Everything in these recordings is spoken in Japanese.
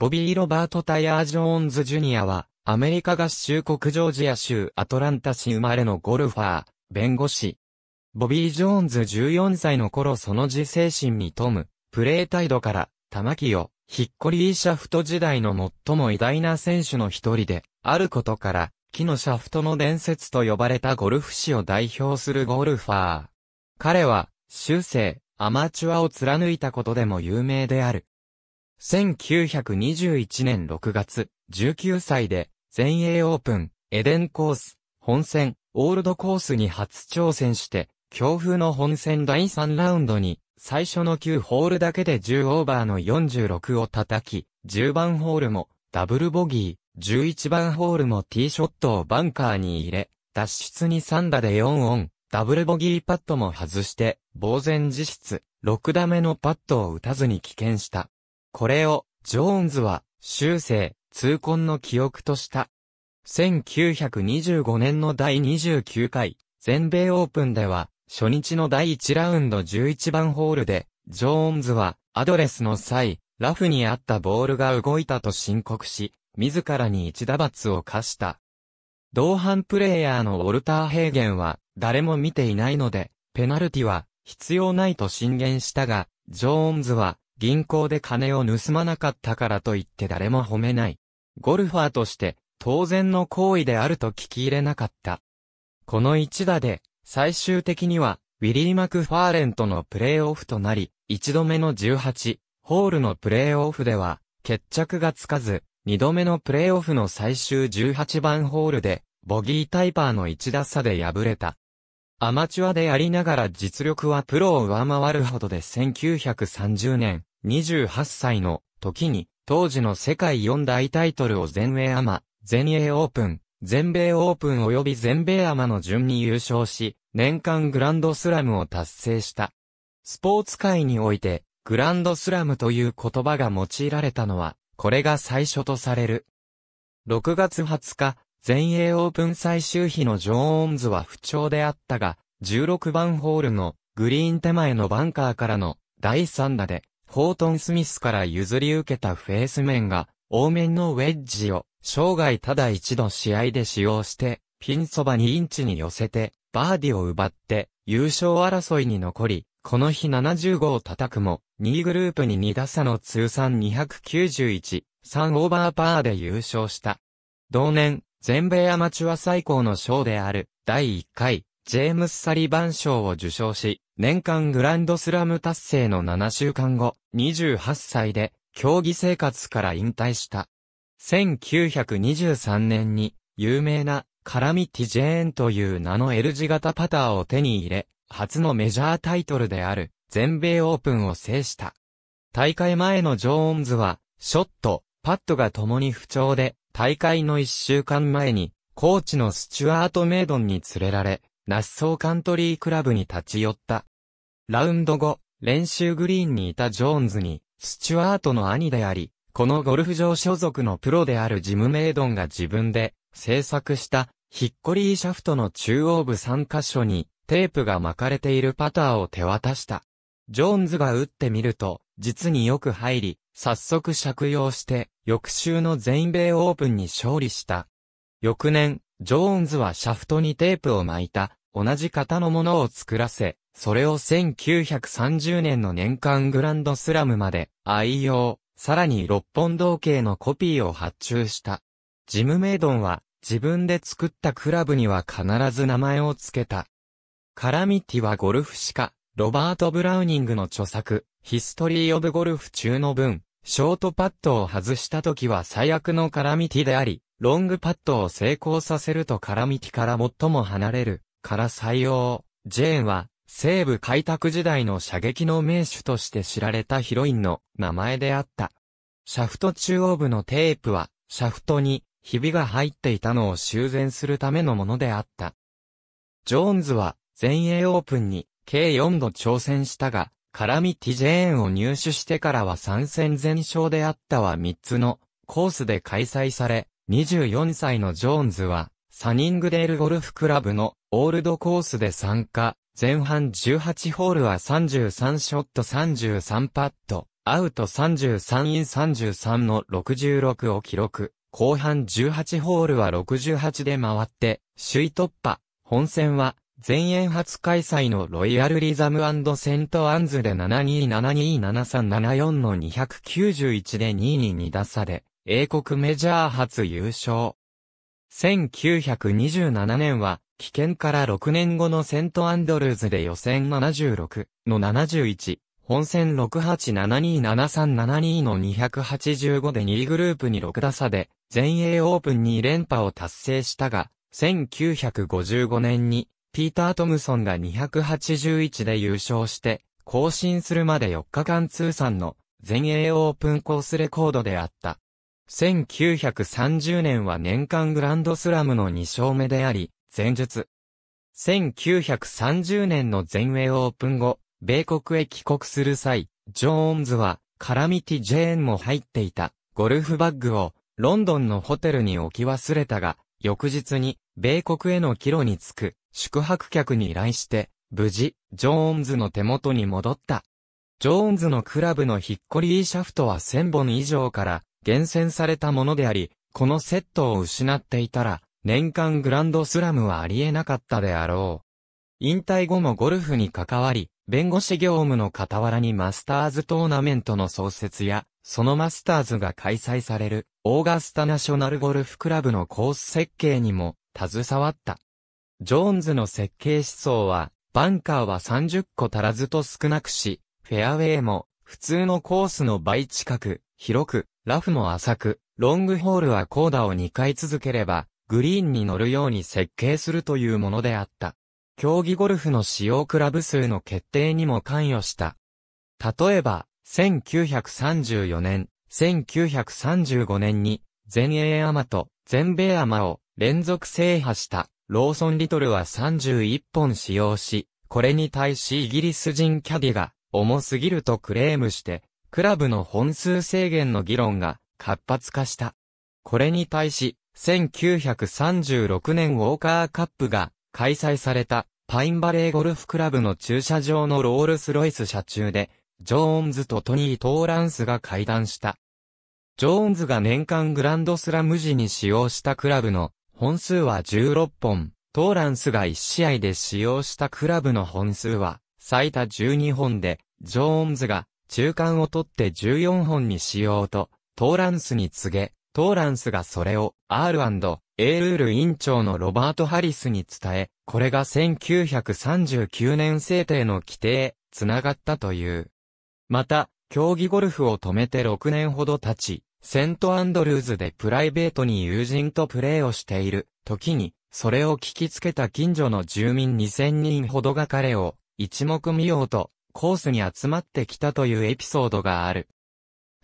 ボビー・ロバート・タイヤー・ジョーンズ・ジュニアは、アメリカ合衆国ジョージア州アトランタ市生まれのゴルファー、弁護士。ボビー・ジョーンズ14歳の頃その自制心に富む、プレー態度から、玉木を、ヒッコリー・シャフト時代の最も偉大な選手の一人で、あることから、木のシャフトの伝説と呼ばれたゴルフ史を代表するゴルファー。彼は、修正、アマチュアを貫いたことでも有名である。1921年6月、19歳で、全英オープン、エデンコース、本戦、オールドコースに初挑戦して、強風の本戦第3ラウンドに、最初の9ホールだけで10オーバーの46を叩き、10番ホールも、ダブルボギー、11番ホールもティーショットをバンカーに入れ、脱出に3打で4オン、ダブルボギーパットも外して、呆然自失、6打目のパットを打たずに棄権した。これを、ジョーンズは、修正、痛恨の記憶とした。1925年の第29回、全米オープンでは、初日の第1ラウンド11番ホールで、ジョーンズは、アドレスの際、ラフにあったボールが動いたと申告し、自らに一打罰を課した。同伴プレイヤーのウォルター・ヘーゲンは、誰も見ていないので、ペナルティは、必要ないと進言したが、ジョーンズは、銀行で金を盗まなかったからといって誰も褒めない。ゴルファーとして、当然の行為であると聞き入れなかった。この一打で、最終的には、ウィリー・マクファーレンとのプレーオフとなり、一度目の18、ホールのプレーオフでは、決着がつかず、二度目のプレーオフの最終18番ホールで、ボギータイパーの一打差で敗れた。アマチュアでありながら実力はプロを上回るほどで1930年、28歳の時に、当時の世界4大タイトルを全英アマ、全英オープン、全米オープン及び全米アマの順に優勝し、年間グランドスラムを達成した。スポーツ界において、グランドスラムという言葉が用いられたのは、これが最初とされる。6月20日、全英オープン最終日のジョーンズは不調であったが、16番ホールのグリーン手前のバンカーからの第3打で、ホートン・スミスから譲り受けたフェース面が、多面のウェッジを、生涯ただ一度試合で使用して、ピンそば2インチに寄せて、バーディを奪って、優勝争いに残り、この日75を叩くも、2位グループに2打差の通算291、3オーバーパーで優勝した。同年、全米アマチュア最高の賞である、第1回、ジェームス・サリバン賞を受賞し、年間グランドスラム達成の7週間後、28歳で、競技生活から引退した。1923年に、有名な、カラミティ・ジェーンという名の L 字型パターを手に入れ、初のメジャータイトルである、全米オープンを制した。大会前のジョーンズは、ショット、パットが共に不調で、大会の一週間前に、コーチのスチュアート・メイドンに連れられ、ナッソーカントリークラブに立ち寄った。ラウンド後、練習グリーンにいたジョーンズに、スチュアートの兄であり、このゴルフ場所属のプロであるジム・メイドンが自分で制作したヒッコリーシャフトの中央部3箇所にテープが巻かれているパターを手渡した。ジョーンズが打ってみると、実によく入り、早速借用して、翌週の全米オープンに勝利した。翌年、ジョーンズはシャフトにテープを巻いた、同じ型のものを作らせ、それを1930年の年間グランドスラムまで愛用、さらに六本同型のコピーを発注した。ジム・メイドンは自分で作ったクラブには必ず名前を付けた。カラミティはゴルフ史家、ロバート・ブラウニングの著作、ヒストリー・オブ・ゴルフ中の分、ショートパットを外した時は最悪の絡みティであり、ロングパットを成功させると絡みティから最も離れる、から採用。ジェーンは、西部開拓時代の射撃の名手として知られたヒロインの名前であった。シャフト中央部のテープは、シャフトに、ひびが入っていたのを修繕するためのものであった。ジョーンズは、全英オープンに、計4度挑戦したが、カラミティジェーンを入手してからは参戦全勝であったは3つのコースで開催され、24歳のジョーンズは、サニングデールゴルフクラブのオールドコースで参加、前半18ホールは33ショット33パット、アウト33イン33の66を記録。後半18ホールは68で回って、首位突破。本戦は、全円初開催のロイヤルリザムセントアンズで72727374の291で2位に2打差で、英国メジャー初優勝。1927年は、危険から6年後のセントアンドルーズで予選76の71、本戦68727372の285で2位グループに6打差で、全英オープン2連覇を達成したが、1955年にピーター・トムソンが281で優勝して、更新するまで4日間通算の全英オープンコースレコードであった。1930年は年間グランドスラムの2勝目であり、前述。1930年の全英オープン後、米国へ帰国する際、ジョーンズは、カラミティ・ジェーンも入っていた、ゴルフバッグを、ロンドンのホテルに置き忘れたが、翌日に、米国への帰路につく宿泊客に依頼して、無事、ジョーンズの手元に戻った。ジョーンズのクラブのヒッコリーシャフトは1000本以上から厳選されたものであり、このセットを失っていたら、年間グランドスラムはありえなかったであろう。引退後もゴルフに関わり、弁護士業務の傍らにマスターズトーナメントの創設や、そのマスターズが開催される、オーガスタナショナルゴルフクラブのコース設計にも携わった。ジョーンズの設計思想は、バンカーは30個足らずと少なくし、フェアウェイも、普通のコースの倍近く、広く、ラフも浅く、ロングホールはコーダを2回続ければ、グリーンに乗るように設計するというものであった。競技ゴルフの使用クラブ数の決定にも関与した。例えば、1934年、1935年に、全英アマと全米アマを連続制覇したローソンリトルは31本使用し、これに対しイギリス人キャディが重すぎるとクレームして、クラブの本数制限の議論が活発化した。これに対し、1936年ウォーカーカップが開催されたパインバレーゴルフクラブの駐車場のロールスロイス車中で、ジョーンズとトニー・トーランスが会談した。ジョーンズが年間グランドスラム時に使用したクラブの本数は16本、トーランスが1試合で使用したクラブの本数は最多12本で、ジョーンズが中間を取って14本にしようと、トーランスに告げ、トーランスがそれを R&A ルール委員長のロバート・ハリスに伝え、これが1939年制定の規定へ繋がったという。また、競技ゴルフを止めて6年ほど経ち、セントアンドルーズでプライベートに友人とプレーをしている時に、それを聞きつけた近所の住民2000人ほどが彼を一目見ようとコースに集まってきたというエピソードがある。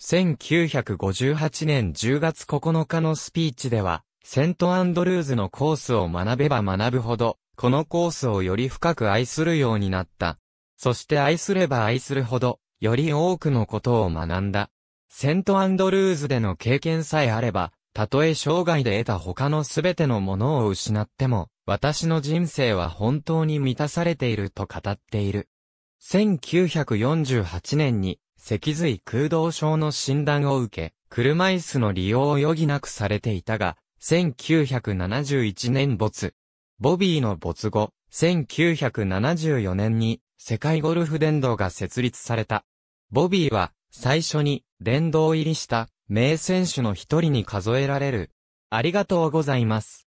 1958年10月9日のスピーチでは、セントアンドルーズのコースを学べば学ぶほど、このコースをより深く愛するようになった。そして愛すれば愛するほど、より多くのことを学んだ。セントアンドルーズでの経験さえあれば、たとえ生涯で得た他のすべてのものを失っても、私の人生は本当に満たされていると語っている。1948年に、脊髄空洞症の診断を受け、車椅子の利用を余儀なくされていたが、1971年没。ボビーの没後、1974年に世界ゴルフ殿堂が設立された。ボビーは最初に殿堂入りした名選手の一人に数えられる。ありがとうございます。